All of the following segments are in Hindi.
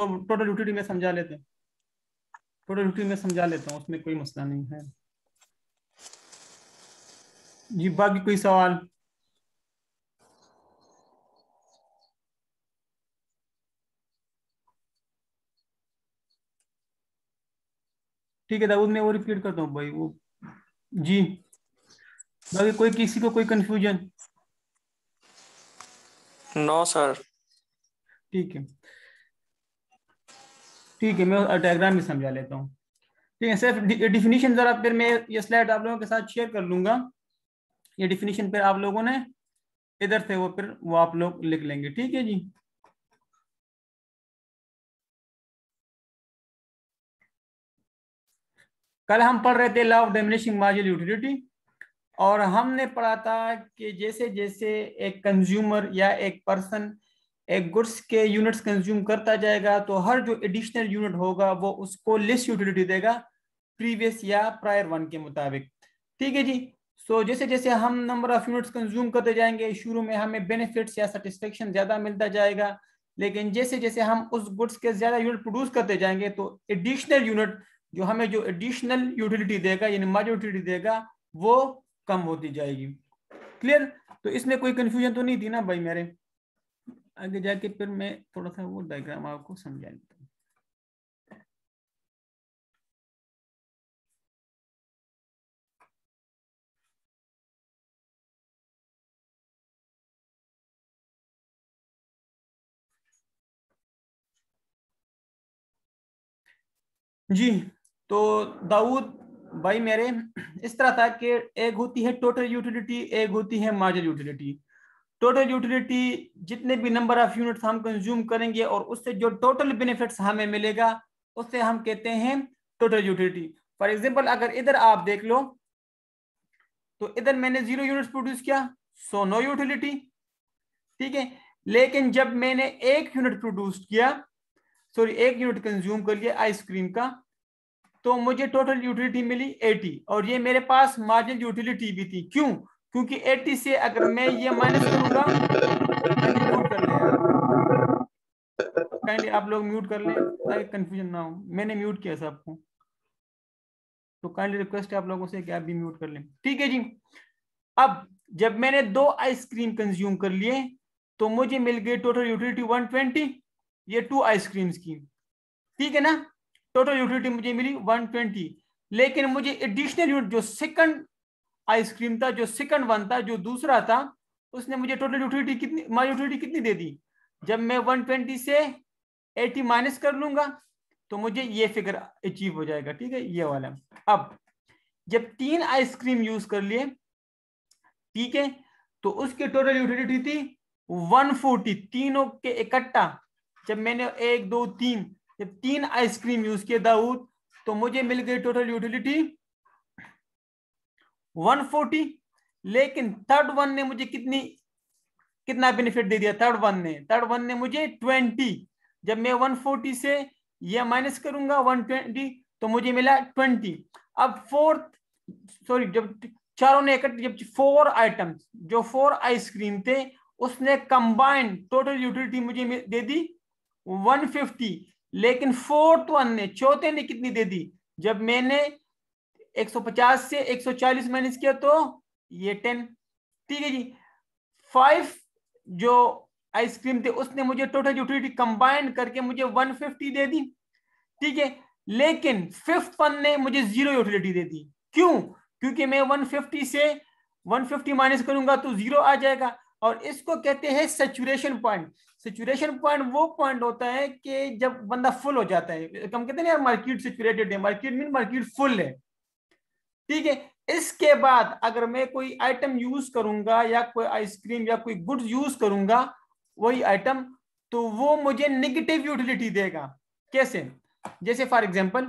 टोटल ड्यूटी में समझा लेते हैं टोटल ड्यूटी में समझा लेता हूँ उसमें कोई मसला नहीं है जी बाकी कोई सवाल ठीक है दाऊद मैं वो रिपीट करता हूँ भाई वो जी बाकी कोई किसी को कोई कंफ्यूजन नो सर ठीक है ठीक है मैं डायग्राम भी समझा लेता हूँ ठीक है सिर्फ डिफिनीशन जरा फिर मैं ये स्लाइड आप लोगों के साथ शेयर कर लूंगा ये डिफिनीशन फिर आप लोगों ने इधर से वो फिर वो आप लोग लिख लेंगे ठीक है जी कल हम पढ़ रहे थे law of diminishing marginal utility और हमने पढ़ा था कि जैसे जैसे एक कंज्यूमर या एक पर्सन एक गुड्स के यूनिट्स कंज्यूम करता जाएगा तो हर जो एडिशनल यूनिट होगा वो उसको लेस यूटिलिटी देगा प्रीवियस या प्रायर वन के मुताबिक ठीक है जी सो so, जैसे जैसे हम नंबर ऑफ यूनिट्स कंज्यूम करते जाएंगे शुरू में हमें बेनिफिट्स या सेटिस्फेक्शन ज़्यादा मिलता जाएगा लेकिन जैसे जैसे हम उस गुड्स के ज़्यादा यूनिट प्रोड्यूस करते जाएंगे तो एडिशनल यूनिट जो हमें जो एडिशनल यूटिलिटी देगा यानी मार्जिन यूटिलिटी देगा वो कम होती जाएगी क्लियर तो इसमें कोई कंफ्यूजन तो नहीं थी ना भाई मेरे आगे जाके फिर मैं थोड़ा सा वो डायग्राम आपको समझा देता हूँ जी तो दाऊद भाई मेरे इस तरह था कि एक होती है टोटल यूटिलिटी एक होती है मार्जिन यूटिलिटी टोटल यूटिलिटी जितने भी नंबर ऑफ यूनिट्स हम कंज्यूम करेंगे और उससे जो टोटल बेनिफिट्स हमें मिलेगा उससे हम कहते हैं टोटल यूटिलिटी फॉर एग्जांपल अगर इधर आप देख लो तो इधर मैंने जीरो यूनिट्स प्रोड्यूस किया सो नो यूटिलिटी ठीक है लेकिन जब मैंने एक यूनिट प्रोड्यूस किया सॉरी एक यूनिट कंज्यूम कर लिया आइसक्रीम का तो मुझे टोटल यूटिलिटी मिली 80 और ये मेरे पास मार्जिन यूटिलिटी भी थी क्यों क्योंकि 80 से अगर मैं ये माइनस करूंगा आप लोग म्यूट कर लें ताकि कंफ्यूजन ना हो मैंने म्यूट किया सबको तो काइंडली रिक्वेस्ट है आप लोगों से कि आप भी म्यूट कर लें ठीक है जी अब जब मैंने दो आइसक्रीम कंज्यूम कर लिए तो मुझे मिल गई टोटल यूटिलिटी 120 ये टू आइसक्रीम्स की ठीक है ना टोटल यूटिलिटी मुझे मिली 120 लेकिन मुझे एडिशनल यूनिट जो सेकंड आइसक्रीम था जो सेकंड वन था जो दूसरा था उसने मुझे टोटल यूटिलिटी कितनी माई यूटिलिटी कितनी दे दी जब मैं 120 से 80 माइनस कर लूंगा तो मुझे ये फिगर अचीव हो जाएगा ठीक है ये वाला अब जब तीन आइसक्रीम यूज कर लिए ठीक है तो उसके टोटल यूटिलिटी थी 140 तीनों के इकट्ठा जब मैंने एक दो तीन जब तीन आइसक्रीम यूज किए दाऊद तो मुझे मिल गई टोटल यूटिलिटी 140 लेकिन थर्ड वन ने मुझे कितनी कितना बेनिफिट दे दिया थर्ड वन ने थर्ड वन ने मुझे 20 जब मैं 140 से ये माइनस करूंगा 120 तो मुझे मिला 20 अब फोर्थ सॉरी जब चारों ने जब फोर आइटम जो फोर आइसक्रीम थे उसने कंबाइंड टोटल यूटिलिटी मुझे दे दी 150 लेकिन फोर्थ वन ने चौथे ने कितनी दे दी जब मैंने 150 से 140 माइनस किया तो ये 10 ठीक है जी फाइव जो आइसक्रीम थे उसने मुझे टोटल यूटिलिटी कंबाइन करके मुझे 150 दे दी ठीक है लेकिन फिफ्थ वन ने मुझे जीरो यूटिलिटी दे दी क्यों क्योंकि मैं 150 से 150 माइनस करूंगा तो जीरो आ जाएगा और इसको कहते हैं सेचुरेशन पॉइंट सेचुरेशन पॉइंट वो पॉइंट होता है कि जब बंदा फुल हो जाता है हम कहते हैं यार मार्केट सेचुरेटेड है मार्केट मीन मार्केट फुल है ठीक है इसके बाद अगर मैं कोई आइटम यूज करूंगा या कोई आइसक्रीम या कोई गुड यूज करूंगा वही आइटम तो वो मुझे निगेटिव यूटिलिटी देगा कैसे जैसे फॉर एग्जाम्पल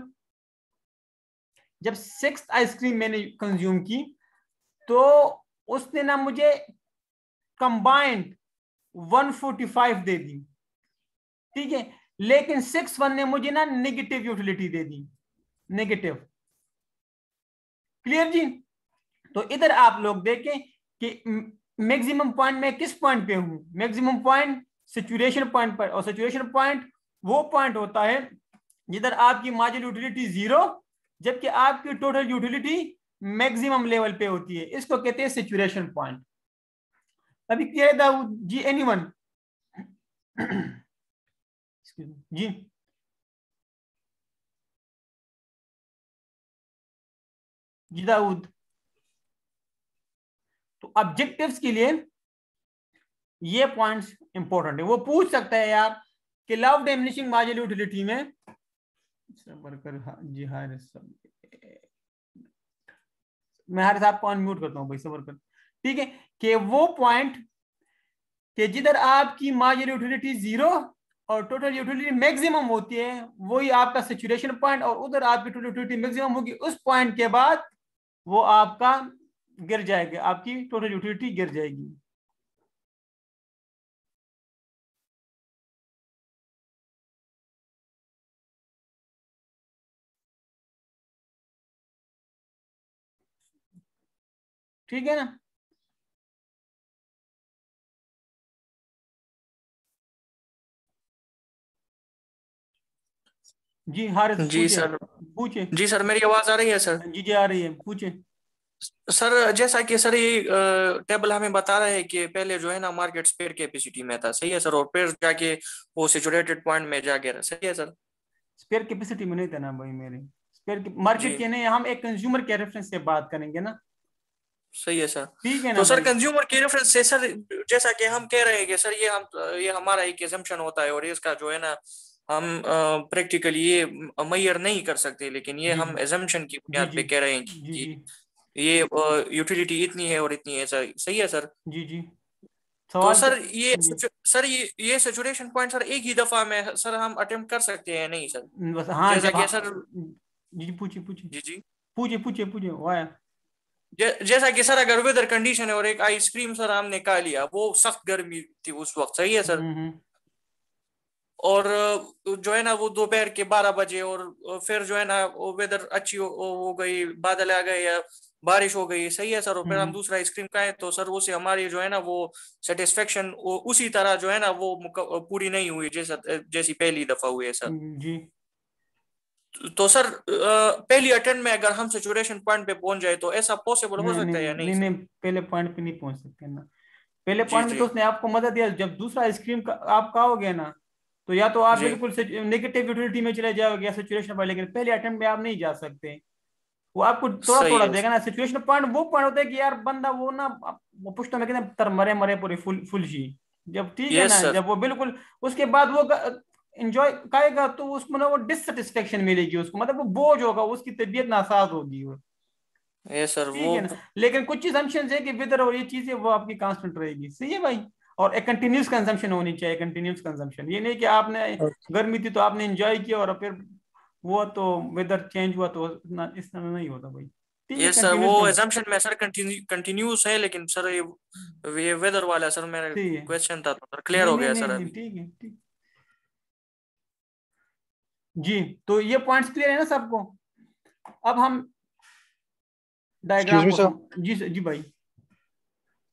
जब सिक्स आइसक्रीम मैंने कंज्यूम की तो उसने ना मुझे कंबाइंड 145 दे दी ठीक है लेकिन सिक्स वन ने मुझे ना नेगेटिव यूटिलिटी दे दी नेगेटिव क्लियर जी तो इधर आप लोग देखें कि मैक्सिमम पॉइंट में किस पॉइंट पे हूं मैक्सिमम पॉइंट सिचुएशन पॉइंट पर और सिचुएशन पॉइंट वो पॉइंट होता है जिधर आपकी मार्जिन यूटिलिटी जीरो जबकि आपकी टोटल यूटिलिटी मैक्सिमम लेवल पे होती है इसको कहते हैं सिचुएशन पॉइंट अभी क्लियर जी एनी वन जी जी तो ऑब्जेक्टिव्स के लिए ये पॉइंट्स इंपॉर्टेंट है वो पूछ सकता है यार कि लव डेमिनिशिंग मार्जिन यूटिलिटी में जी हर हाँ, मैं हर साहब को अनम्यूट करता हूँ भाई सबर कर ठीक है कि वो पॉइंट कि जिधर आपकी मार्जिन यूटिलिटी जीरो और टोटल यूटिलिटी मैक्सिमम होती है वही आपका सेचुरेशन पॉइंट और उधर आपकी टोटल यूटिलिटी मैक्सिमम होगी उस पॉइंट के बाद वो आपका गिर जाएगा आपकी टोटल यूटिलिटी गिर जाएगी ठीक है ना जी हर जी सर पूछे जी सर मेरी आवाज आ रही है सर हाँ जी जी आ रही है पूछे सर जैसा कि सर ये टेबल हमें बता रहा है कि पहले जो है ना मार्केट स्पेयर कैपेसिटी में था सही है सर और फिर जाके वो सिचुएटेड पॉइंट में जा गिरा सही है सर स्पेयर कैपेसिटी में नहीं था ना भाई मेरे स्पेयर मार्केट के नहीं हम एक कंज्यूमर के रेफरेंस से बात करेंगे ना सही है सर ठीक है ना तो सर कंज्यूमर के रेफरेंस से सर जैसा कि हम कह रहे हैं कि सर ये हम ये हमारा एक एजम्पशन होता है और इसका जो है ना हम प्रैक्टिकली ये मैयर नहीं कर सकते लेकिन ये हम एजम्पन की बुनियाद पे कह रहे हैं कि जी, जी। ये यूटिलिटी इतनी है और इतनी है सर सही है सर जी जी तो सर ये सर ये ये सेचुरेशन पॉइंट सर एक ही दफा में सर हम अटेम्प्ट कर सकते हैं नहीं सर हाँ जैसा कि हाँ। सर जी पूछिए पूछिए जी जी पूछिए पूछिए पूछिए वाया जैसा कि सर अगर वेदर कंडीशन है और एक आइसक्रीम सर हमने खा लिया वो सख्त गर्मी थी उस वक्त सही है सर हम्म, हम्म। और जो है ना वो दोपहर के बारह बजे और फिर जो है ना वो वेदर अच्छी हो, हो गई बादल आ गए या बारिश हो गई सही है सर और फिर हम हम्म। दूसरा आइसक्रीम खाएं तो सर वो हमारी जो है ना वो सेटिस्फेक्शन उसी तरह जो है ना वो पूरी नहीं हुई जैसा जैसी पहली दफा हुई है सर हम्म, जी तो सर पहली अटेंड में अगर हम सेचुरेशन पॉइंट पे पहुंच जाए तो ऐसा पॉसिबल हो सकता है या नहीं नहीं, पहले पॉइंट पे नहीं पहुंच सकते ना पहले पॉइंट में तो उसने आपको मदद दिया जब दूसरा आइसक्रीम आप खाओगे ना तो या तो आप बिल्कुल नेगेटिव यूटिलिटी में चले जाओगे या सिचुएशन पर लेकिन पहले अटेम्प्ट में आप नहीं जा सकते वो आपको थोड़ा थोड़ा देगा ना सिचुएशन पॉइंट वो पॉइंट होता है कि यार बंदा वो ना वो पुष्ट में कहते तर मरे मरे पूरे फुल फुल जी जब ठीक है ना जब वो बिल्कुल उसके बाद वो इंजॉय करेगा तो उसको मतलब वो डिससेटिस्फेक्शन मिलेगी उसको मतलब वो बोझ होगा उसकी तबीयत नासाज होगी वो ये सर वो लेकिन कुछ चीज है कि विदर और ये चीजें वो आपकी कांस्टेंट रहेगी सही है भाई और एक कंटिन्यूस कंजम्पशन होनी चाहिए कंटिन्यूस कंजम्पशन ये नहीं कि आपने हाँ। गर्मी थी तो आपने इंजॉय किया और फिर वो तो वेदर चेंज हुआ तो इतना तो इस तरह नहीं होता भाई ये yes, सर वो एजम्पशन में सर कंटिन्यूस है लेकिन सर ये वे वेदर वाला सर मेरा क्वेश्चन था तो सर क्लियर हो गया सर ठीक है जी तो ये पॉइंट्स क्लियर है ना सबको अब हम डायग्राम जी जी भाई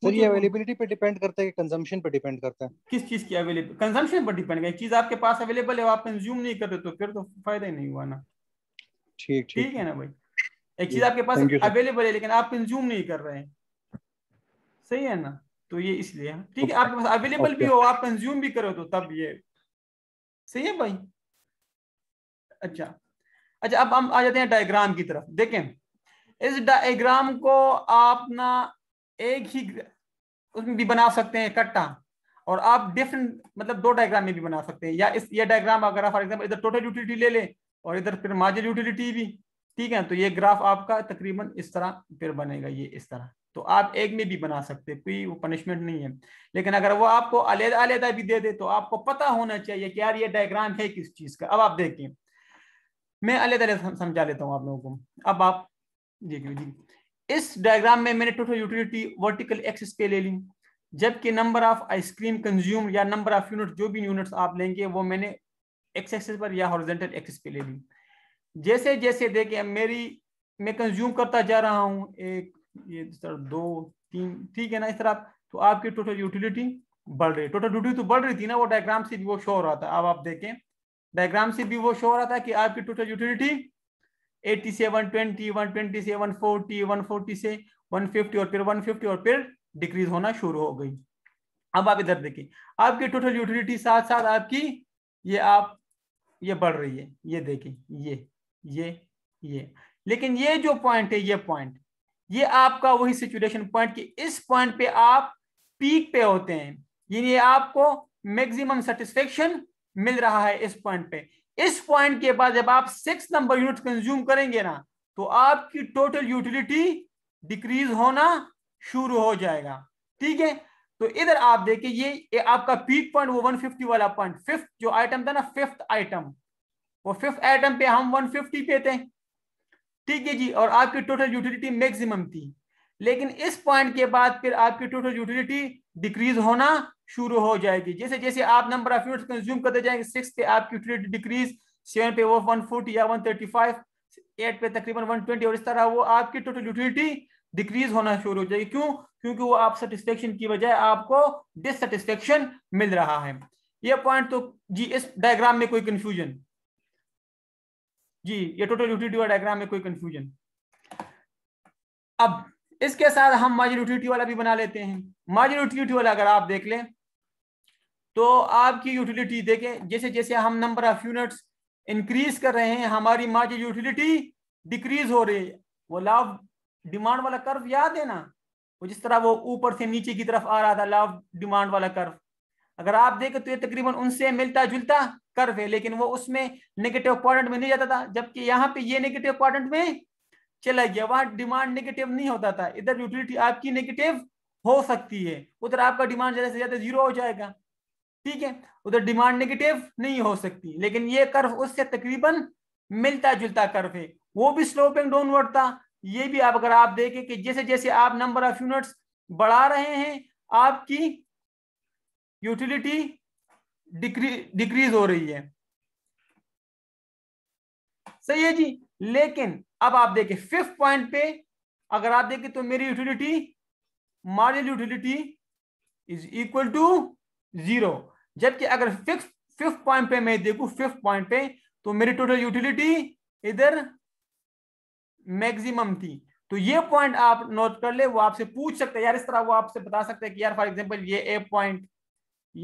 सर तो ये अवेलेबिलिटी तो- पे डिपेंड करता है कि कंजम्पशन पे डिपेंड करता है किस चीज की अवेलेबल कंजम्पशन पर डिपेंड है चीज आपके पास अवेलेबल है आप कंज्यूम नहीं करते तो फिर तो फायदा ही नहीं हुआ ना ठीक ठीक है ना भाई एक चीज आपके पास अवेलेबल है लेकिन आप कंज्यूम नहीं कर रहे हैं सही है ना तो ये इसलिए ठीक है आपके पास अवेलेबल भी हो आप कंज्यूम भी करो तो तब ये सही है भाई अच्छा अच्छा अब हम आ जाते हैं डायग्राम की तरफ देखें इस डायग्राम को आप ना एक ही उसमें भी बना सकते हैं इकट्ठा और आप डिफरेंट मतलब दो डायग्राम में भी बना सकते हैं या इस ये डायग्राम अगर आप फॉर एग्जाम्पल इधर टोटल यूटिलिटी ले लें और इधर फिर माजर यूटिलिटी भी ठीक है तो ये ग्राफ आपका तकरीबन इस तरह फिर बनेगा ये इस तरह तो आप एक में भी बना सकते हैं कोई वो पनिशमेंट नहीं है लेकिन अगर वो आपको अलहदा अलहदा भी दे दे तो आपको पता होना चाहिए कि यार ये डायग्राम है किस चीज़ का अब आप देखें मैं अलहदा समझा लेता हूँ आप लोगों को अब आप जी जी इस डायग्राम में मैंने टोटल यूटिलिटी वर्टिकल एक्सिस पे ले ली जबकि नंबर ऑफ आइसक्रीम कंज्यूम या नंबर ऑफ यूनिट जो भी यूनिट्स आप लेंगे वो मैंने एक्स एक्सिस पर या हॉरिजेंटल एक्सिस पे ले ली जैसे जैसे देखें मेरी मैं कंज्यूम करता जा रहा हूँ एक ये तरह दो तीन ठीक है ना इस तरह तो आपकी टोटल यूटिलिटी बढ़ रही है टोटल ड्यूटी तो बढ़ रही थी ना वो डायग्राम से भी वो शो हो रहा था अब आप देखें डायग्राम से भी वो शो हो रहा था कि आपकी टोटल यूटिलिटी एट्टी से वन ट्वेंटी वन ट्वेंटी से वन फोर्टी वन फोर्टी से वन फिफ्टी और फिर वन फिफ्टी और फिर डिक्रीज होना शुरू हो गई अब आप इधर देखिए आपकी टोटल यूटिलिटी साथ साथ आपकी ये आप ये बढ़ रही है ये देखिए ये ये ये लेकिन ये जो पॉइंट है ये पॉइंट ये आपका वही सिचुएशन पॉइंट कि इस पॉइंट पे आप पीक पे होते हैं यानी आपको मैक्सिमम सेटिस्फेक्शन मिल रहा है इस पॉइंट पे इस पॉइंट के बाद जब आप सिक्स नंबर यूनिट कंज्यूम करेंगे ना तो आपकी टोटल यूटिलिटी डिक्रीज होना शुरू हो जाएगा ठीक है तो इधर आप देखिए ये, ये आपका पीक पॉइंट वो 150 वाला पॉइंट फिफ्थ जो आइटम था ना फिफ्थ आइटम वो फिफ्थ आइटम पे हम 150 पे थे ठीक है जी और आपकी टोटल यूटिलिटी मैक्सिमम थी लेकिन इस पॉइंट के बाद फिर आपकी टोटल यूटिलिटी डिक्रीज होना शुरू हो जाएगी जैसे जैसे आप नंबर ऑफ यूनिट कंज्यूम करते जाएंगे सिक्स पे आपकी यूटिलिटी डिक्रीज सेवन पे वो वन फोर्टी या वन थर्टी फाइव एट पे तकरीबन वन ट्वेंटी और इस तरह वो आपकी टोटल यूटिलिटी डिक्रीज होना शुरू हो जाएगी क्यों क्योंकि वो आप सेटिस्फेक्शन की बजाय आपको डिससेटिस्फेक्शन मिल रहा है ये पॉइंट तो जी इस डायग्राम में कोई कंफ्यूजन जी ये टोटल यूटिलिटी वाला डायग्राम में कोई कंफ्यूजन अब इसके साथ हम मार्जिन यूटिलिटी वाला भी बना लेते हैं मार्जिन यूटिलिटी वाला अगर आप देख लें तो आपकी यूटिलिटी देखें जैसे जैसे हम नंबर ऑफ यूनिट्स इंक्रीज कर रहे हैं हमारी मार्जिन यूटिलिटी डिक्रीज हो रही है वो लाभ डिमांड वाला कर्व याद है ना वो जिस तरह वो ऊपर से नीचे की तरफ आ रहा था लाभ डिमांड वाला कर्व अगर आप देखें तो ये तकरीबन उनसे मिलता जुलता कर्व है लेकिन वो उसमें नेगेटिव क्वाड्रेंट में नहीं जाता था जबकि यहाँ पे ये नेगेटिव क्वाड्रेंट में चला गया वहां डिमांड नेगेटिव नहीं होता था इधर यूटिलिटी आपकी नेगेटिव हो सकती है उधर आपका डिमांड ज्यादा से ज्यादा जीरो हो जाएगा ठीक है उधर डिमांड नेगेटिव नहीं हो सकती लेकिन ये कर्व उससे तकरीबन मिलता जुलता कर्व है वो भी स्लोपिंग डाउनवर्ड था ये भी आप अगर आप देखें कि जैसे जैसे आप नंबर ऑफ यूनिट्स बढ़ा रहे हैं आपकी यूटिलिटी डिक्रीज हो रही है सही है जी लेकिन अब आप देखें फिफ्थ पॉइंट पे अगर आप देखें तो मेरी utility marginal utility is equal to zero जबकि अगर फिक्स फिफ्थ पॉइंट पे मैं देखू फिफ्थ पॉइंट पे तो मेरी टोटल यूटिलिटी इधर मैक्सिमम थी तो ये पॉइंट आप नोट कर ले वो आपसे पूछ सकते हैं यार इस तरह वो आपसे बता सकते हैं कि यार फॉर एग्जांपल ये ए पॉइंट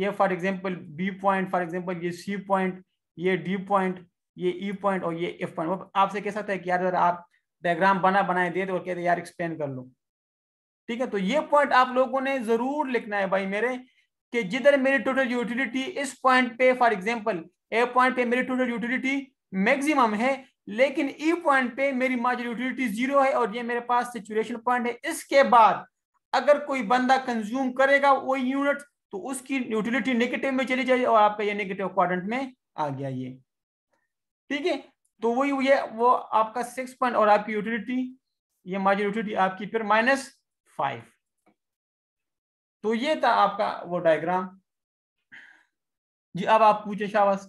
ये for example B point for example ये सी पॉइंट ये डी पॉइंट ये ई e पॉइंट और ये एफ पॉइंट आपसे कह सकते हैं कि यार आप डायग्राम बना बनाए दे दो तो और कहते यार एक्सप्लेन कर लो ठीक है तो ये पॉइंट आप लोगों ने जरूर लिखना है भाई मेरे कि जिधर मेरी टोटल यूटिलिटी इस पॉइंट पे फॉर एग्जांपल ए पॉइंट पे मेरी टोटल यूटिलिटी मैक्सिमम है लेकिन ई e पॉइंट पे मेरी मार्जिन यूटिलिटी जीरो है और ये मेरे पास सिचुएशन पॉइंट है इसके बाद अगर कोई बंदा कंज्यूम करेगा वो यूनिट तो उसकी यूटिलिटी नेगेटिव में चली जाएगी और आपका ये नेगेटिव क्वाड्रेंट में आ गया ये ठीक है तो वही ये वो आपका सिक्स पॉइंट और आपकी यूटिलिटी ये मार्जिन यूटिलिटी आपकी फिर माइनस फाइव तो ये था आपका वो डायग्राम जी अब आप पूछे शाबाश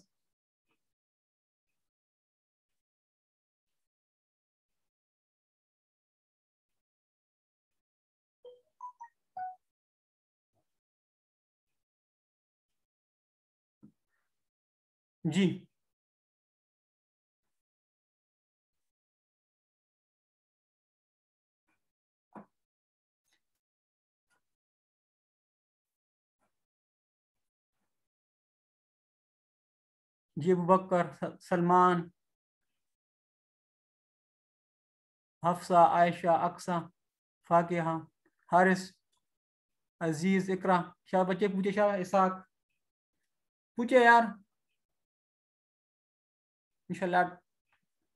जी जी बकर सलमान हफ्सा आयशा अक्सा फाकिहा हारिस अजीज़ इकरा शाह बच्चे पूछे शाह इसाक पूछे यार इंशाल्लाह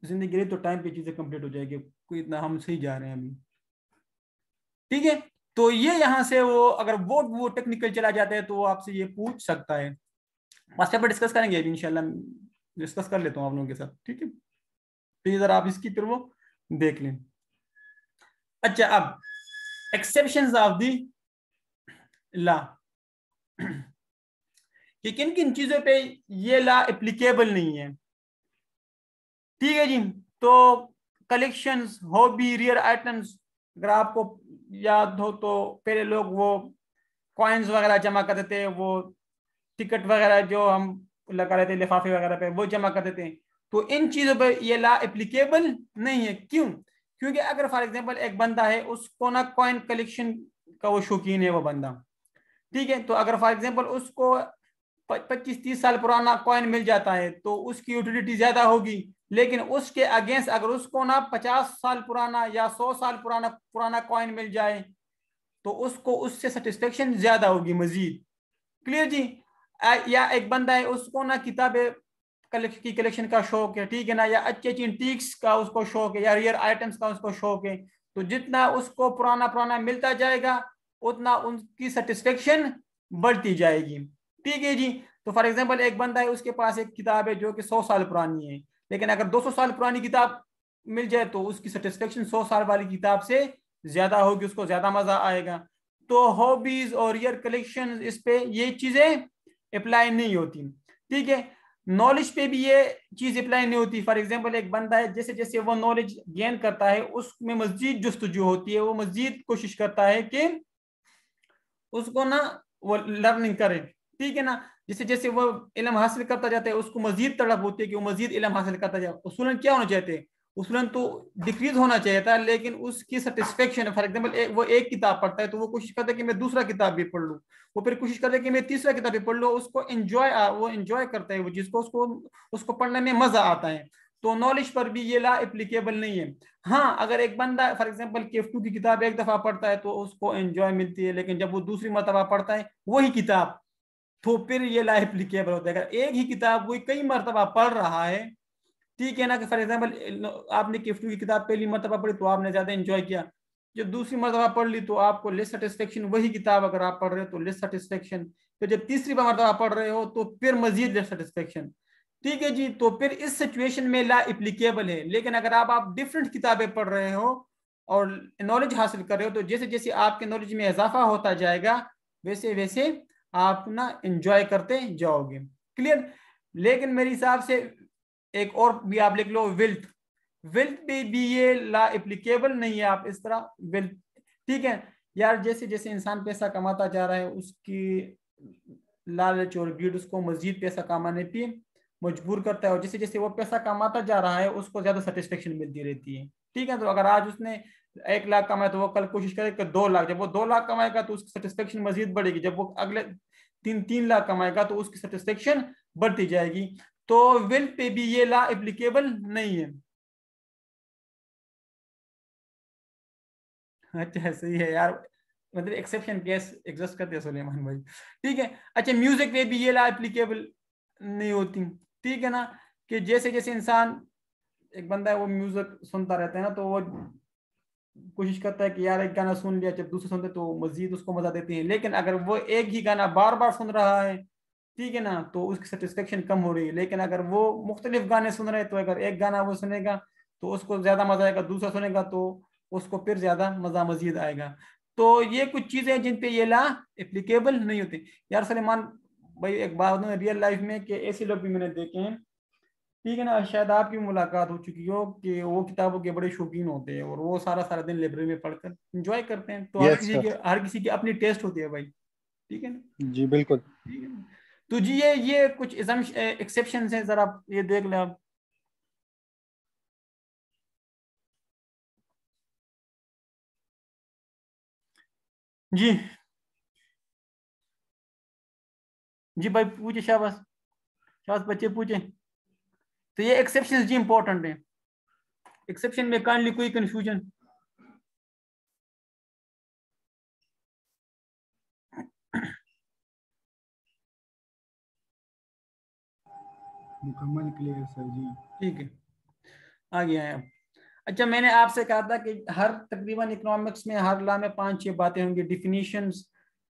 ज़िंदगी रही तो टाइम पे चीज़ें कंप्लीट हो जाएगी कोई इतना हम सही जा रहे हैं अभी ठीक है तो ये यहां से वो अगर वो वो टेक्निकल चला जाता है तो वो आपसे ये पूछ सकता है व्हाट्सएप पर डिस्कस करेंगे अभी इनशाला डिस्कस कर लेता हूँ आप लोगों के साथ ठीक है तो ये आप इसकी फिर वो देख लें अच्छा अब एक्सेप्शन ऑफ दी ला कि किन किन चीजों पे ये ला एप्लीकेबल नहीं है ठीक है जी तो कलेक्शंस हॉबी रियर आइटम्स अगर आपको याद हो तो पहले लोग वो कॉइन्स वगैरह जमा करते थे वो टिकट वगैरह जो हम लगा रहे थे लिफाफे वगैरह पे वो जमा कर देते हैं तो इन चीज़ों पर ये ला एप्लीकेबल नहीं है क्यों क्योंकि अगर फॉर एग्जाम्पल एक बंदा है उसको ना कॉइन कलेक्शन का वो शौकीन है वो बंदा ठीक है तो अगर फॉर एग्जाम्पल उसको पच्चीस तीस साल पुराना कॉइन मिल जाता है तो उसकी यूटिलिटी ज़्यादा होगी लेकिन उसके अगेंस्ट अगर उसको ना पचास साल पुराना या सौ साल पुराना पुराना कॉइन मिल जाए तो उसको उससे सेटिस्फेक्शन ज़्यादा होगी मजीद क्लियर जी या एक बंदा है उसको ना किताबें कलेक्शन की कलेक्शन का शौक है ठीक है ना या अच्छे अच्छी टीक्स का उसको शौक है या रियर आइटम्स का उसको शौक है तो जितना उसको पुराना पुराना मिलता जाएगा उतना उनकी सेटिस्फेक्शन बढ़ती जाएगी ठीक है जी तो फॉर एग्जाम्पल एक बंदा है उसके पास एक किताब है जो कि सौ साल पुरानी है लेकिन अगर दो सौ साल पुरानी किताब मिल जाए तो उसकी सेटिस्फेक्शन सौ साल वाली किताब से ज्यादा होगी उसको ज्यादा मजा आएगा तो हॉबीज और रियर कलेक्शन इस पे ये चीजें अप्लाई नहीं होती ठीक है नॉलेज पे भी ये चीज अप्लाई नहीं होती फॉर एग्जाम्पल एक बंदा है जैसे जैसे वो नॉलेज गेन करता है उसमें जुस्त जो होती है वो मजीद कोशिश करता है कि उसको ना वो लर्निंग करे ठीक है ना जैसे जैसे वो इलम हासिल करता जाता है उसको मजीद तड़प होती है कि वो मजीद इलम हासिल करता जाए उसूलन क्या होना चाहते हैं उसमें तो डिक्रीज होना चाहिए था लेकिन उसकी सेटिस्फेक्शन फॉर एग्जाम्पल वो एक किताब पढ़ता है तो वो कोशिश करता है कि मैं दूसरा किताब भी पढ़ लूँ वो फिर कोशिश करता है कि मैं तीसरा किताब भी पढ़ लूँ उसको एंजॉय वो एंजॉय करता है वो जिसको उसको उसको पढ़ने में मजा आता है तो नॉलेज पर भी ये ला एप्लीकेबल नहीं है हाँ अगर एक बंदा फॉर एग्जाम्पल केफ टू की किताब एक दफा पढ़ता है तो उसको एंजॉय मिलती है लेकिन जब वो दूसरी मरतबा पढ़ता है वही किताब तो फिर ये ला एप्लीकेबल होता है अगर एक ही किताब वही कई मरतबा पढ़ रहा है ठीक है ना कि फॉर एग्जाम्पल आपने किफ्टू की किताब पहली मरतबा पढ़ी तो आपने ज़्यादा इंजॉय किया जब दूसरी मरतबा पढ़ ली तो आपको लेस सेटिस्फेक्शन वही किताब अगर आप पढ़ रहे हो तो लेस सेटिस्फेक्शन फिर जब तीसरी बार मरतबा पढ़ रहे हो तो फिर मजीद लेस सेटिस्फेक्शन ठीक है जी तो फिर इस सिचुएशन में ला एप्लीकेबल है लेकिन अगर आप आप डिफरेंट किताबें पढ़ रहे हो और नॉलेज हासिल कर रहे हो तो जैसे जैसे आपके नॉलेज में इजाफा होता जाएगा वैसे वैसे आप ना इंजॉय करते जाओगे क्लियर लेकिन मेरे हिसाब से एक और भी आप लिख लो विल्ट विल्ट भी, भी ये ला एप्लीकेबल नहीं है आप इस तरह विल्ट ठीक है यार जैसे जैसे इंसान पैसा कमाता जा रहा है उसकी लालच और भीड़ उसको मजीद पैसा कमाने पर मजबूर करता है और जैसे जैसे वो पैसा कमाता जा रहा है उसको ज्यादा सेटिस्फेक्शन मिलती रहती है ठीक है तो अगर आज उसने एक लाख कमाया तो वो कल कोशिश करेगा कि दो लाख जब वो दो लाख कमाएगा तो उसकी सेटिस्फेक्शन मजीद बढ़ेगी जब वो अगले तीन तीन लाख कमाएगा तो उसकी सेटिस्फेक्शन बढ़ती जाएगी तो विल पे भी ये ला एप्लीकेबल नहीं है अच्छा सही है यार मतलब एक्सेप्शन केस एग्जस्ट करते हैं सुलेमान भाई ठीक है अच्छा म्यूजिक पे भी ये ला एप्लीकेबल नहीं होती ठीक है ना कि जैसे जैसे इंसान एक बंदा है वो म्यूजिक सुनता रहता है ना तो वो कोशिश करता है कि यार एक गाना सुन लिया जब दूसरे सुनते तो मजीद उसको मजा देते हैं लेकिन अगर वो एक ही गाना बार बार सुन रहा है ठीक है ना तो उसकी सेटिस्फेक्शन कम हो रही है लेकिन अगर वो मुख्तलिफ गाने सुन रहे तो अगर एक गाना वो सुनेगा तो उसको ज़्यादा मज़ा आएगा दूसरा सुनेगा तो उसको फिर ज़्यादा मज़ा मजीद आएगा तो ये कुछ चीज़ें जिन पे ये ला एप्लीकेबल नहीं होती यार सलेमान भाई एक बात रियल लाइफ में कि ऐसे लोग भी मैंने देखे हैं ठीक है ना शायद आपकी मुलाकात हो चुकी हो कि वो किताबों के बड़े शौकीन होते हैं और वो सारा सारा दिन लाइब्रेरी में पढ़कर इंजॉय करते हैं तो हर किसी के हर किसी की अपनी टेस्ट होती है भाई ठीक है ना जी बिल्कुल ठीक है तो जी ये ये कुछ एक्सेप्शन हैं जरा ये देख लें आप जी जी भाई पूछे शाबाश शाबाश बच्चे पूछे तो ये एक्सेप्शन जी इंपॉर्टेंट है एक्सेप्शन में काइंडली कोई कंफ्यूजन मुकम्मल क्लियर सर जी ठीक है आ गया है अच्छा मैंने आपसे कहा था कि हर तकरीबन इकोनॉमिक्स में हर ला में पांच छह बातें होंगी definitions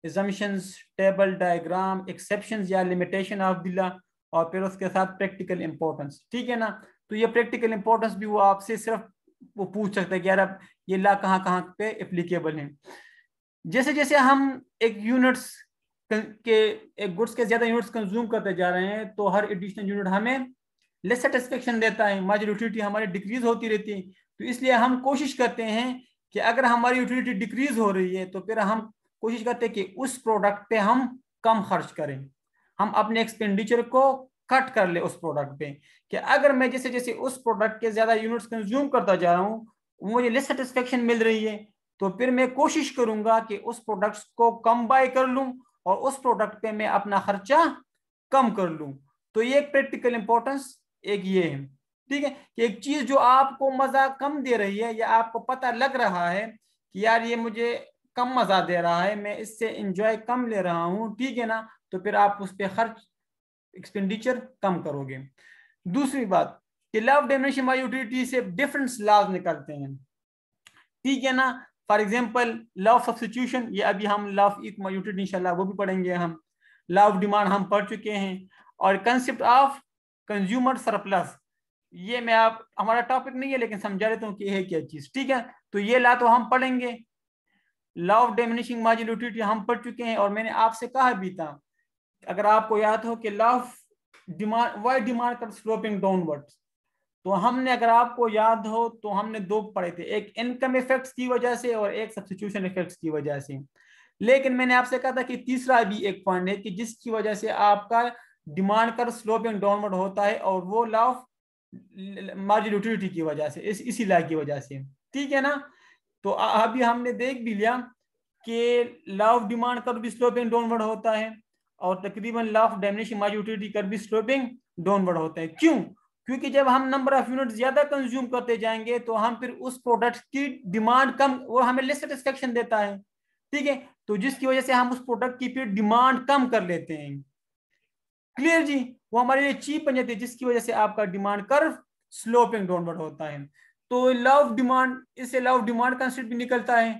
assumptions table diagram exception या लिमिटेशन ऑफ दिला और फिर उसके साथ प्रैक्टिकल इंपॉर्टेंस ठीक है ना तो ये प्रैक्टिकल इंपॉर्टेंस भी वो आपसे सिर्फ वो पूछ सकते हैं कि यार अब ये ला कहाँ कहाँ पे एप्लीकेबल है जैसे जैसे हम एक यूनिट्स के गुड्स eh, के ज्यादा यूनिट्स कंज्यूम करते जा रहे हैं तो हर एडिशनल यूनिट हमें लेस सेटिस्फेक्शन देता है हमारी यूटिलिटी हमारी डिक्रीज होती रहती है तो इसलिए हम कोशिश करते हैं कि अगर हमारी यूटिलिटी डिक्रीज हो रही है तो फिर हम कोशिश करते हैं कि उस प्रोडक्ट पे हम कम खर्च करें हम अपने एक्सपेंडिचर को कट कर ले उस प्रोडक्ट पे कि अगर मैं जैसे जैसे उस प्रोडक्ट के ज़्यादा यूनिट्स कंज्यूम करता जा रहा हूँ मुझे लेस सेटिस्फेक्शन मिल रही है तो फिर मैं कोशिश करूंगा कि उस प्रोडक्ट्स को कम बाय कर लूँ और उस प्रोडक्ट पे मैं अपना खर्चा कम कर लू तो ये एक प्रैक्टिकल इंपॉर्टेंस एक ये है ठीक है कि एक चीज़ जो आपको मज़ा कम दे रही है या आपको पता लग रहा है कि यार ये मुझे कम मज़ा दे रहा है मैं इससे इंजॉय कम ले रहा हूँ ठीक है ना तो फिर आप उस पर खर्च एक्सपेंडिचर कम करोगे दूसरी बात कि लव डेमिनेशन बाई यूटिलिटी से डिफरेंस लाज निकलते हैं ठीक है ना फॉर एग्जाम्पल लव सब्सिट्यूशन ये अभी हम लव इक मयूटेड इनशाला वो भी पढ़ेंगे हम लव डिमांड हम पढ़ चुके हैं और कंसेप्ट ऑफ कंज्यूमर सरप्लस ये मैं आप हमारा टॉपिक नहीं है लेकिन समझा देता हूँ कि है क्या चीज़ ठीक है तो ये ला तो हम पढ़ेंगे law of diminishing margin utility हम पढ़ चुके हैं और मैंने आपसे कहा भी था अगर आपको याद हो कि law of demand why demand कर स्लोपिंग डाउनवर्ड्स तो हमने अगर आपको याद हो तो हमने दो पढ़े थे एक इनकम इफेक्ट्स की वजह से और एक सब्सिट्यूशन इफेक्ट्स की वजह से लेकिन मैंने आपसे कहा था कि तीसरा भी एक पॉइंट है कि जिसकी वजह से आपका डिमांड कर स्लोपिंग डाउनवर्ड होता है और वो लॉफ ऑफ मार्जिन यूटिलिटी की वजह से इस इसी लॉ की वजह से ठीक है ना तो अभी हमने देख भी लिया कि लॉफ ऑफ डिमांड कर भी स्लोपिंग डाउनवर्ड होता है और तकरीबन law of diminishing margin utility कर भी स्लोपिंग डाउनवर्ड होता है क्यों क्योंकि जब हम नंबर ऑफ यूनिट ज्यादा कंज्यूम करते जाएंगे तो हम फिर उस प्रोडक्ट की डिमांड कम वो हमें लेस सेटिस्फेक्शन देता है ठीक है तो जिसकी वजह से हम उस प्रोडक्ट की फिर डिमांड कम कर लेते हैं क्लियर जी वो हमारे लिए चीप बन जाती है जिसकी वजह से आपका डिमांड कर स्लोपिंग डाउनवर्ड होता है तो लव डिमांड इससे लव डिमांड कंसेप्ट भी निकलता है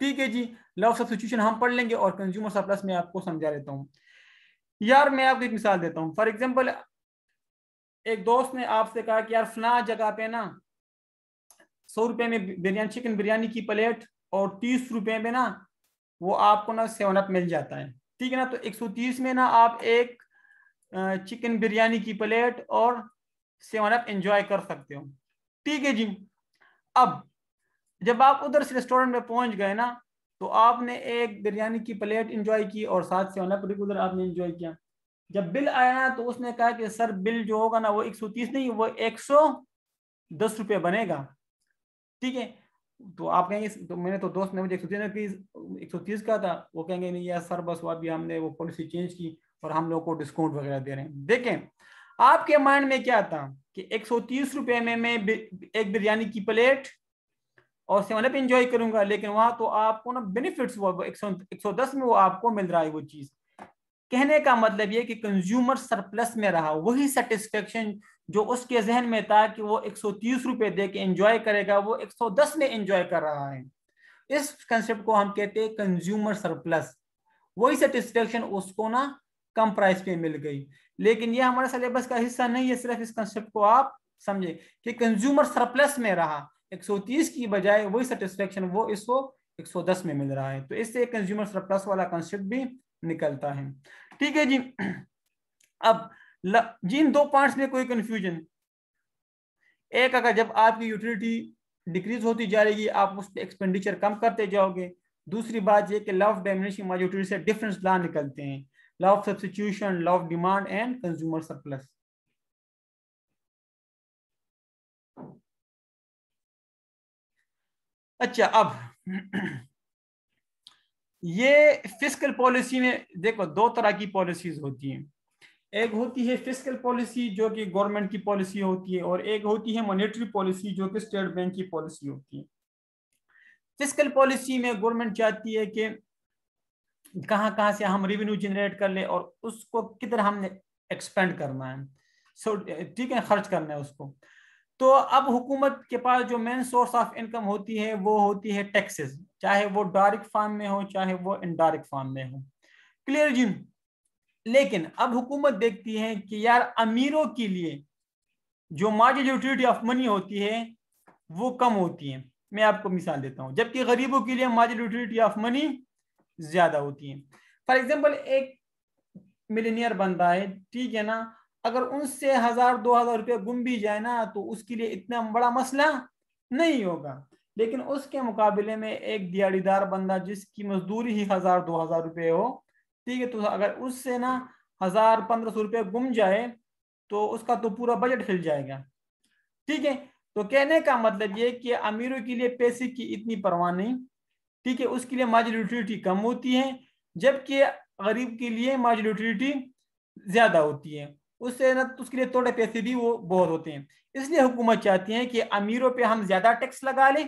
ठीक है जी लव सब्सिट्यूशन हम पढ़ लेंगे और कंज्यूमर सरप्लस में आपको समझा देता हूँ यार मैं आपको एक मिसाल देता हूँ फॉर एग्जाम्पल एक दोस्त ने आपसे कहा कि यार फना जगह पे ना सौ रुपए में बिरयानी चिकन बिरयानी की प्लेट और तीस रुपए में ना वो आपको ना सेवन अप मिल जाता है ठीक है ना तो एक सौ तीस में ना आप एक चिकन बिरयानी की प्लेट और सेवन अप एंजॉय कर सकते हो ठीक है जी अब जब आप उधर से रेस्टोरेंट में पहुंच गए ना तो आपने एक बिरयानी की प्लेट इंजॉय की और साथ सेवन अप उधर आपने इंजॉय किया जब बिल आया ना तो उसने कहा कि सर बिल जो होगा ना वो एक सौ तीस नहीं वो एक सौ दस रुपये बनेगा ठीक है तो आप कहेंगे तो मैंने तो दोस्त ने मुझे एक सौ तीस एक सौ तीस का था वो कहेंगे नहीं यार सर बस वो अभी हमने वो पॉलिसी चेंज की और हम लोग को डिस्काउंट वगैरह दे रहे हैं देखें आपके माइंड में क्या था कि एक सौ तीस रुपये में मैं एक बिरयानी की प्लेट और सेवन अप इंजॉय करूंगा लेकिन वहां तो आपको ना बेनिफिट्स हुआ एक सौ दस में वो आपको मिल रहा है वो चीज़ कहने का मतलब ये कि कंज्यूमर सरप्लस में रहा वही सेटिस्फेक्शन जो उसके जहन में था कि वो 130 रुपए दे के एंजॉय करेगा वो 110 में एंजॉय कर रहा है इस कंसेप्ट को हम कहते हैं कंज्यूमर सरप्लस वही सेटिस्फेक्शन उसको ना कम प्राइस पे मिल गई लेकिन यह हमारे सिलेबस का हिस्सा नहीं है सिर्फ इस कंसेप्ट को आप समझे कि कंज्यूमर सरप्लस में रहा 130 की बजाय वही सेटिस्फेक्शन वो इसको 110 में मिल रहा है तो इससे कंज्यूमर सरप्लस वाला कंसेप्ट भी निकलता है ठीक है जी अब ल, जिन दो पार्ट्स में कोई कंफ्यूजन एक अगर जब आपकी यूटिलिटी डिक्रीज होती जा रही है आप उस पर एक्सपेंडिचर कम करते जाओगे दूसरी बात यह कि लव डेमिनेशन डायमिनिशिंग मॉजिटरी से डिफरेंस ला निकलते हैं law substitution law demand and consumer surplus अच्छा अब ये फिजिकल पॉलिसी में देखो दो तरह की पॉलिसीज होती हैं एक होती है फिजिकल पॉलिसी जो कि गवर्नमेंट की पॉलिसी होती है और एक होती है मॉनेटरी पॉलिसी जो कि स्टेट बैंक की पॉलिसी होती है फिजिकल पॉलिसी में गवर्नमेंट चाहती है कि कहाँ कहाँ से हम रेवेन्यू जनरेट कर ले और उसको किधर हमने एक्सपेंड करना है सो so, ठीक है खर्च करना है उसको तो अब हुकूमत के पास जो मेन सोर्स ऑफ इनकम होती है वो होती है टैक्सेस चाहे वो डायरेक्ट फॉर्म में हो चाहे वो इनडायरेक्ट फॉर्म में हो क्लियर जी लेकिन अब हुकूमत देखती है कि यार अमीरों के लिए जो मार्जिन यूटिलिटी ऑफ मनी होती है वो कम होती है मैं आपको मिसाल देता हूँ जबकि गरीबों के लिए मार्जिन यूटिलिटी ऑफ मनी ज्यादा होती है फॉर एग्जाम्पल एक मिलीनियर बंदा है ठीक है ना अगर उनसे हजार दो हजार रुपया गुम भी जाए ना तो उसके लिए इतना बड़ा मसला नहीं होगा लेकिन उसके मुकाबले में एक दिहाड़ीदार बंदा जिसकी मजदूरी ही हजार दो हजार रुपये हो ठीक है तो अगर उससे ना हजार पंद्रह सौ रुपये गुम जाए तो उसका तो पूरा बजट हिल जाएगा ठीक है तो कहने का मतलब ये कि अमीरों के लिए पैसे की इतनी परवाह नहीं ठीक है उसके लिए मार्जिनिटी कम होती है जबकि गरीब के लिए मार्जिनिटी ज्यादा होती है उससे ना उसके लिए थोड़े पैसे भी वो बहुत होते हैं इसलिए हुकूमत चाहती है कि अमीरों पे हम ज़्यादा टैक्स लगा लें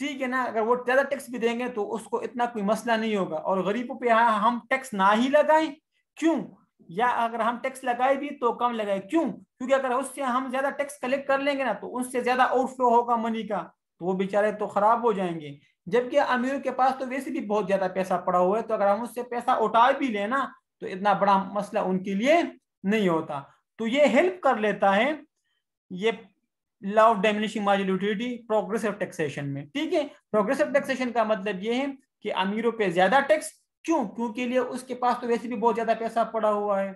ठीक है ना अगर वो ज़्यादा टैक्स भी देंगे तो उसको इतना कोई मसला नहीं होगा और गरीबों पे हम टैक्स ना ही लगाएं क्यों या अगर हम टैक्स लगाए भी तो कम लगाए क्यों क्योंकि अगर उससे हम ज़्यादा टैक्स कलेक्ट कर लेंगे ना तो उससे ज़्यादा आउटफ्लो होगा मनी का तो वो बेचारे तो ख़राब हो जाएंगे जबकि अमीरों के पास तो वैसे भी बहुत ज़्यादा पैसा पड़ा हुआ है तो अगर हम उससे पैसा उठा भी लेना तो इतना बड़ा मसला उनके लिए नहीं होता तो ये हेल्प कर लेता है ये law of diminishing utility progressive taxation में ठीक है प्रोग्रेसिव टैक्सेशन का मतलब ये है कि अमीरों पे ज्यादा टैक्स क्यों क्योंकि लिए उसके पास तो वैसे भी बहुत ज्यादा पैसा पड़ा हुआ है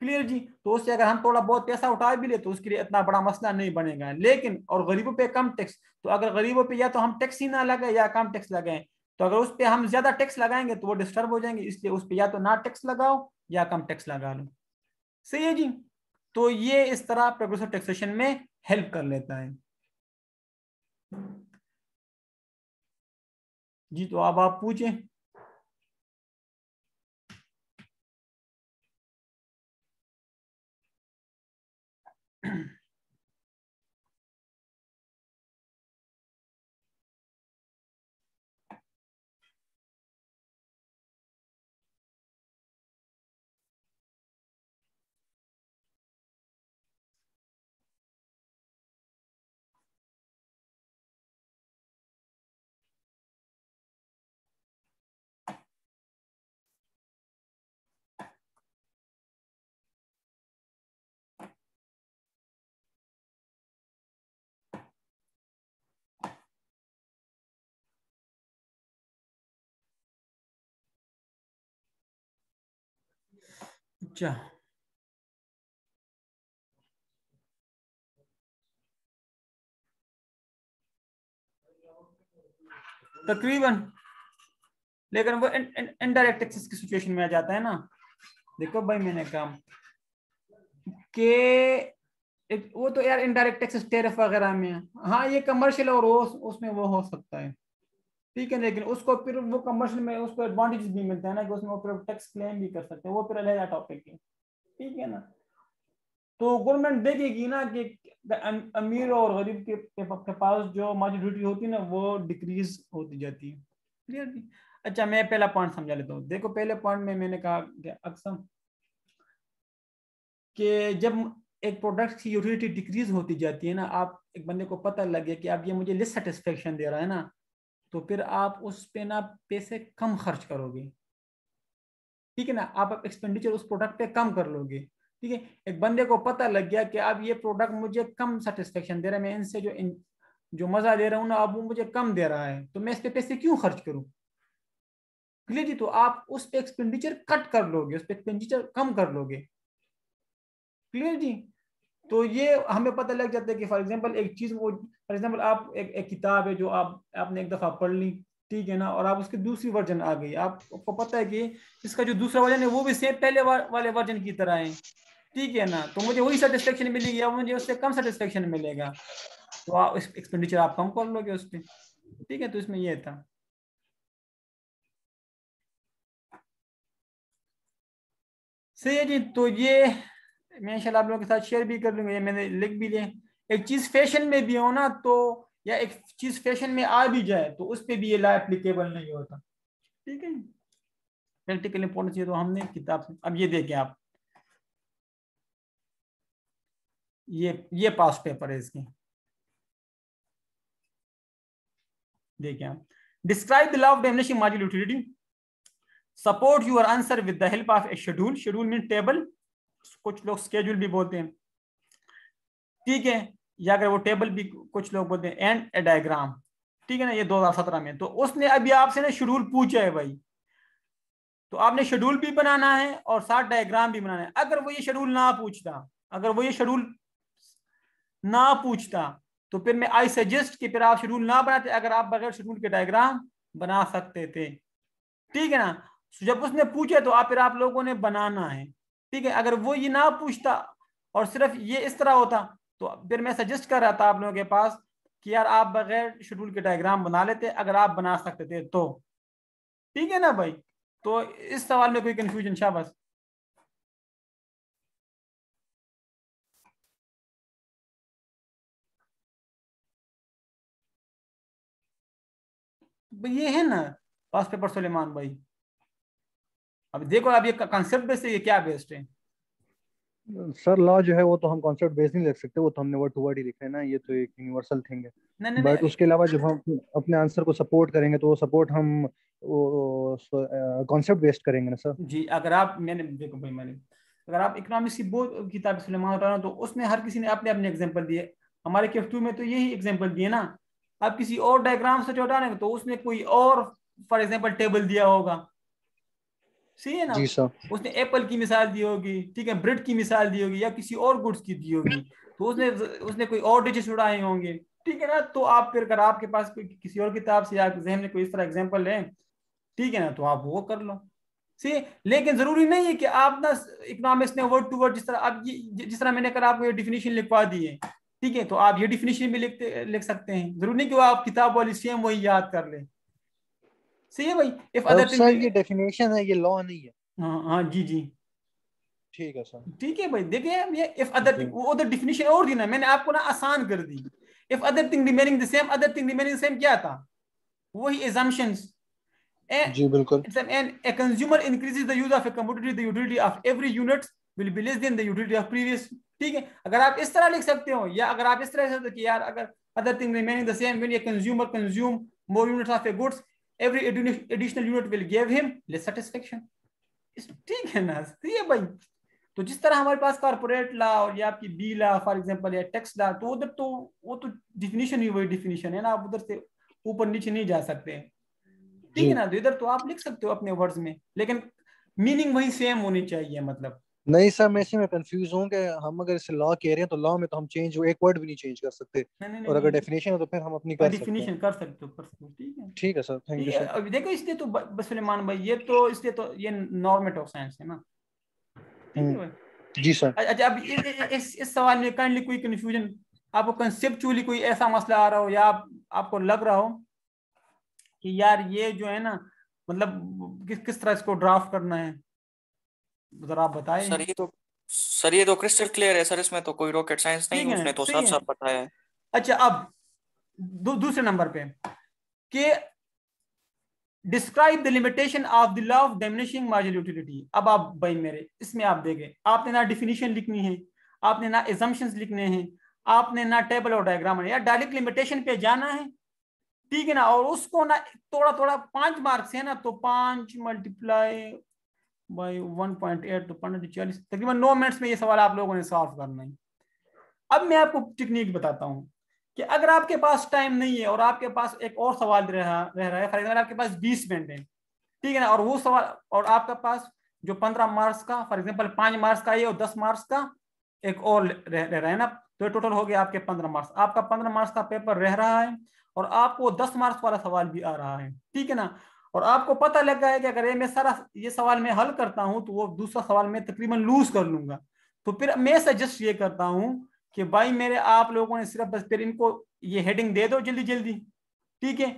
क्लियर जी तो उससे अगर हम थोड़ा बहुत पैसा उठा भी ले तो उसके लिए इतना बड़ा मसला नहीं बनेगा लेकिन और गरीबों पे कम टैक्स तो अगर गरीबों पे या तो हम टैक्स ही ना लगाए या कम टैक्स लगाए तो अगर उस पर हम ज्यादा टैक्स लगाएंगे तो वो डिस्टर्ब हो जाएंगे इसलिए उस पर या तो ना टैक्स लगाओ या कम टैक्स लगा लो सही है जी तो ये इस तरह प्रोग्रेसिव टैक्सेशन में हेल्प कर लेता है जी तो अब आप पूछें अच्छा तकरीबन लेकिन वो इनडायरेक्ट एक्सेस की सिचुएशन में आ जाता है ना देखो भाई मैंने काम के वो तो यार इनडायरेक्ट एक्सेस टेरफ वगैरह में हाँ ये कमर्शियल और उसमें वो हो सकता है ठीक है लेकिन उसको फिर वो कमर्शियल में उसको एडवांटेज भी मिलते हैं ना कि उसमें वो फिर टैक्स क्लेम भी कर सकते हैं वो फिर अलग टॉपिक है ठीक है ना तो गवर्नमेंट देखेगी ना कि अमीर और गरीब के, के, के पास जो मॉजिडिटी होती है ना वो डिक्रीज होती जाती है क्लियर अच्छा मैं पहला पॉइंट समझा लेता हूँ देखो पहले पॉइंट में मैंने कहा अक्सर कि जब एक प्रोडक्ट की यूटिलिटी डिक्रीज होती जाती है ना आप एक बंदे को पता लगे कि आप ये मुझे लिस्ट सेटिस्फेक्शन दे रहा है ना तो फिर आप उस पे ना पैसे कम खर्च करोगे ठीक है ना आप एक्सपेंडिचर उस प्रोडक्ट पे कम कर लोगे ठीक है एक बंदे को पता लग गया कि अब ये प्रोडक्ट मुझे कम सेटिस्फेक्शन दे रहा है मैं इनसे जो इन, जो मजा ले रहा हूँ ना अब वो मुझे कम दे रहा है तो मैं इस पे पैसे क्यों खर्च करूँ क्लियर जी तो आप उस पे एक्सपेंडिचर कट कर लोगे उस पे एक्सपेंडिचर कम कर लोगे क्लियर जी तो ये हमें पता लग जाता है कि फॉर एग्जाम्पल एक चीज़ वो फॉर एग्जाम्पल आप एक, एक किताब है जो आप आपने एक दफ़ा पढ़ ली ठीक है ना और आप उसकी दूसरी वर्जन आ गई आपको पता है कि इसका जो दूसरा वर्जन है वो भी सेम पहले वाले वर्जन की तरह है ठीक है ना तो मुझे वही सेटिस्फेक्शन मिलेगी या मुझे उससे कम सेटिस्फेक्शन मिलेगा तो आप एक्सपेंडिचर आप कम कर लोगे उस पर ठीक है तो इसमें यह था सही है जी तो ये मैं इन आप लोगों के साथ शेयर भी कर लूँगा या मैंने लिख भी लिया एक चीज़ फैशन में भी हो ना तो या एक चीज़ फैशन में आ भी जाए तो उस पर भी ये ला एप्लीकेबल नहीं होता ठीक है प्रैक्टिकल इम्पोर्टेंस ये तो हमने किताब से अब ये देखें आप ये ये पास पेपर है इसके देखिए आप describe the law definition module utility support your answer with the help of a schedule schedule mean table कुछ लोग स्केड्यूल भी बोलते हैं ठीक है या अगर वो टेबल भी कुछ लोग बोलते हैं एंड ए डायग्राम ठीक है ना ये 2017 में तो उसने अभी आपसे ना शेड्यूल पूछा है भाई तो आपने शेड्यूल भी बनाना है और साथ डायग्राम भी बनाना है अगर वो ये शेड्यूल ना पूछता अगर वो ये शेड्यूल ना पूछता तो फिर मैं आई सजेस्ट कि फिर आप शेड्यूल ना बनाते अगर आप बगैर शेड्यूल के डायग्राम बना सकते थे ठीक है ना तो जब उसने पूछे तो आप फिर आप लोगों ने बनाना है ठीक है अगर वो ये ना पूछता और सिर्फ ये इस तरह होता तो फिर मैं सजेस्ट कर रहा था आप लोगों के पास कि यार आप बगैर शेड्यूल के डायग्राम बना लेते अगर आप बना सकते थे तो ठीक है ना भाई तो इस सवाल में कोई कंफ्यूजन शाबाश ये है ना पास पेपर सुलेमान भाई अब देखो अब ये कॉन्सेप्ट बेस्ड है ये क्या बेस्ड है सर लॉ जो है वो तो हम कॉन्सेप्ट बेस नहीं लिख सकते वो तो हमने वर्ड टू वर्ड ही लिखा है ना ये तो एक यूनिवर्सल थिंग है बट उसके अलावा जब हम अपने आंसर को सपोर्ट करेंगे तो वो सपोर्ट हम कॉन्सेप्ट बेस्ड करेंगे ना सर जी अगर आप मैंने देखो भाई मैंने अगर आप इकोनॉमिक्स की बहुत किताब सुलेमान उठा तो उसमें हर किसी ने अपने अपने एग्जाम्पल दिए हमारे केफ में तो यही एग्जाम्पल दिए ना आप किसी और डायग्राम से जो उठाने तो उसमें कोई और फॉर एग्जाम्पल टेबल दिया होगा सही है ना जी उसने एप्पल की मिसाल दी होगी ठीक है ब्रेड की मिसाल दी होगी या किसी और गुड्स की दी होगी तो उसने उसने कोई और डिशेस उड़ाए होंगे ठीक है ना तो आप फिर अगर आपके पास कोई किसी और किताब से या जहन में कोई इस तरह एग्जाम्पल लें ठीक है ना तो आप वो कर लो सी लेकिन जरूरी नहीं है कि आप ना इकोनॉमिक्स ने वर्ड टू वर्ड जिस तरह आप जिस तरह मैंने अगर आपको ये डिफिनेशन लिखवा दी है ठीक है तो आप ये डिफिनेशन भी लिखते लिख सकते हैं जरूरी नहीं कि वो आप किताब वाली सेम वही याद कर लें सही है भाई इफ अदर सर की डेफिनेशन है ये लॉ नहीं है हाँ हाँ जी जी ठीक है सर ठीक है भाई देखिए ये इफ अदर वो तो डेफिनेशन और दी ना मैंने आपको ना आसान कर दी if other thing remaining the same other thing remaining the same क्या था वही अजम्पशंस जी बिल्कुल and a consumer increases the use of a commodity the utility of every unit will be less than the utility of previous ठीक है अगर आप इस तरह लिख सकते हो या अगर आप इस तरह से कि यार अगर other thing remaining the same when a consumer consume more units of a goods every additional unit will give him less satisfaction ठीक है ना सही है भाई तो जिस तरह हमारे पास कारपोरेट लॉ और ये आपकी बी ला फॉर एग्जांपल या टैक्स ला तो उधर तो वो तो डिफिनेशन ही वही डिफिनेशन है ना आप उधर से ऊपर नीचे नहीं जा सकते ठीक है ना तो इधर तो आप लिख सकते हो अपने वर्ड्स में लेकिन मीनिंग वही सेम होनी चाहिए मतलब नहीं सर मैं इसी में कंफ्यूज हूँ कि हम अगर इसे लॉ कह रहे हैं तो लॉ में तो हम चेंज वो एक वर्ड भी नहीं चेंज कर सकते नहीं, नहीं, और अगर डेफिनेशन है तो फिर हम अपनी कर डेफिनेशन कर सकते हो कर सकते हो ठीक है सर थैंक यू सर अभी देखो इसलिए तो बस सुलेमान भाई ये तो इसलिए तो ये नॉर्मेटिव साइंस है ना हम्म। जी सर अच्छा अब इस इस सवाल में काइंडली कोई कंफ्यूजन आपको कंसेप्चुअली कोई ऐसा मसला आ रहा हो या आप आपको लग रहा हो कि यार ये जो है ना मतलब किस किस तरह इसको ड्राफ्ट करना है जरा आप बताए सर ये तो सर ये तो क्रिस्टल क्लियर है सर इसमें तो कोई रॉकेट साइंस नहीं उसने तो साफ साफ बताया है अच्छा अब दू, दूसरे नंबर पे के describe the limitation of the law of diminishing marginal utility अब आप भाई मेरे इसमें आप देखें आपने ना डिफिनीशन लिखनी है आपने ना एजम्पन्स लिखने हैं आपने ना टेबल और डायग्राम या डायरेक्ट लिमिटेशन पे जाना है ठीक है ना और उसको ना थोड़ा थोड़ा पांच मार्क्स है ना तो पांच multiply by one point eight तो पंद्रह टू चालीस तकरीबन नौ मिनट्स में ये सवाल आप लोगों ने सॉल्व करना है अब मैं आपको टेक्निक बताता हूँ कि अगर आपके पास टाइम नहीं है और आपके पास एक और सवाल रहा रह रहा है फॉर एग्जाम्पल आपके पास बीस मिनट है ठीक है ना और वो सवाल और आपके पास जो पंद्रह मार्क्स का फॉर एग्जाम्पल पाँच मार्क्स का ये और दस मार्क्स का एक और रह, रह रहा है ना तो टोटल हो गया आपके पंद्रह मार्क्स आपका पंद्रह मार्क्स का पेपर रह रहा है और आपको दस मार्क्स वाला सवाल भी आ रहा है ठीक है ना और आपको पता लग गया है कि अगर ये मैं सारा ये सवाल मैं हल करता हूँ तो वो दूसरा सवाल मैं तकरीबन लूज कर लूंगा तो फिर मैं सजेस्ट ये करता हूँ कि भाई मेरे आप लोगों ने सिर्फ बस फिर इनको ये हेडिंग दे दो जल्दी जल्दी ठीक है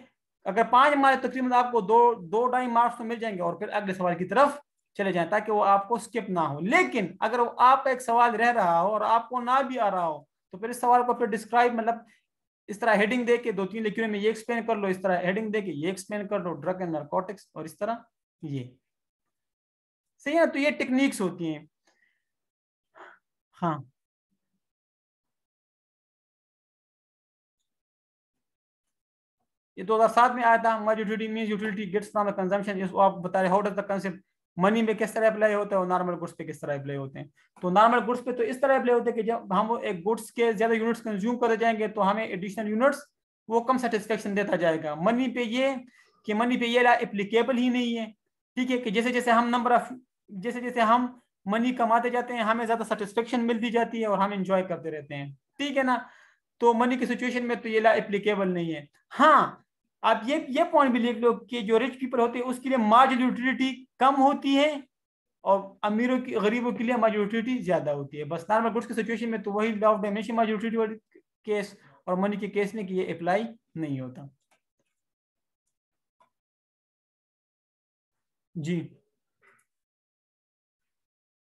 अगर पांच मार्क तकरीबन आपको दो दो ढाई मार्क्स तो मिल जाएंगे और फिर अगले सवाल की तरफ चले जाए ताकि वो आपको स्किप ना हो लेकिन अगर आपका एक सवाल रह रहा हो और आपको ना भी आ रहा हो तो फिर इस सवाल को फिर डिस्क्राइब मतलब इस तरह हेडिंग दे के दो तीन लेक्चर में ये एक्सप्लेन कर लो इस तरह हेडिंग दे के ये एक्सप्लेन कर लो ड्रग एंड नरकोटिक्स और इस तरह ये सही है तो ये टेक्निक्स होती हैं हाँ ये 2007 में आया था मज यूटिलिटी मीन यूटिलिटी गेट्स नाम कंजम्पशन आप बता रहे how does the concept money में किस तरह अप्लाई होता है और नॉर्मल गुड्स पे किस तरह अप्लाई होते हैं तो नॉर्मल गुड्स पे तो इस तरह अप्लाई होते हैं कि जब हम एक गुड्स के ज्यादा यूनिट्स कंज्यूम कर जाएंगे तो हमें एडिशनल यूनिट्स वो कम सेटिस्फेक्शन देता जाएगा मनी पे ये कि मनी पे ये एप्लीकेबल ही नहीं है ठीक है कि जैसे जैसे हम नंबर ऑफ जैसे जैसे हम मनी कमाते जाते हैं हमें ज्यादा सेटिस्फेक्शन मिलती जाती है और हम इंजॉय करते रहते हैं ठीक है ना तो मनी की सिचुएशन में तो ये ला एप्लीकेबल नहीं है हाँ आप ये ये पॉइंट भी लिख लो कि जो रिच पीपल होते हैं उसके लिए मार्जिन यूटिलिटी कम होती है और अमीरों की गरीबों के लिए मार्जिन यूटिलिटी ज्यादा होती है बस नॉर्मल गुड्स की सिचुएशन में तो वही law of diminishing margin utility case और मनी के केस में कि ये अप्लाई नहीं होता जी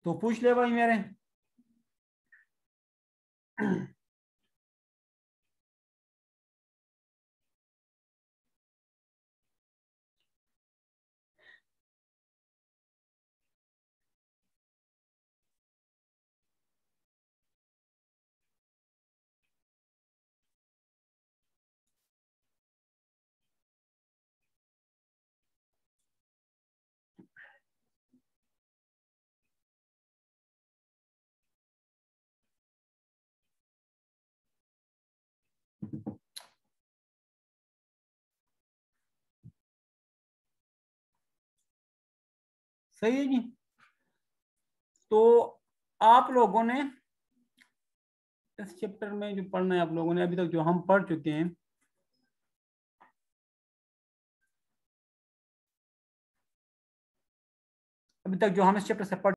तो पूछ ले भाई मेरे सही है जी तो आप लोगों ने इस चैप्टर में जो पढ़ना है आप लोगों ने अभी तक जो हम पढ़ चुके हैं अभी तक जो हम इस चैप्टर से पढ़